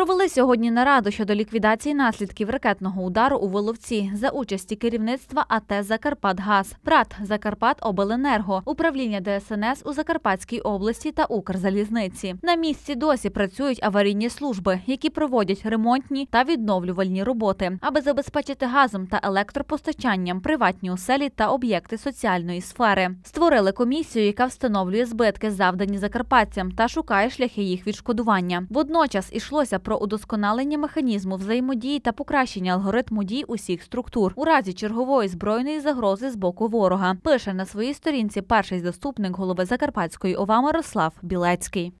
Провели сьогодні нараду щодо ліквідації наслідків ракетного удару у Воловці за участі керівництва АТ Закарпатгаз, Прат Закарпатобленерго, управління ДСНС у Закарпатській області та Укрзалізниці. На місці досі працюють аварійні служби, які проводять ремонтні та відновлювальні роботи, аби забезпечити газом та електропостачанням приватні оселі та об'єкти соціальної сфери. Створили комісію, яка встановлює збитки, завдані закарпатцям, та шукає шляхи їх відшкодування. Водночас ішлося про про удосконалення механізму взаємодії та покращення алгоритму дій усіх структур у разі чергової збройної загрози з боку ворога. Пише на своїй сторінці перший заступник голови Закарпатської ОВА Мирослав Білецький.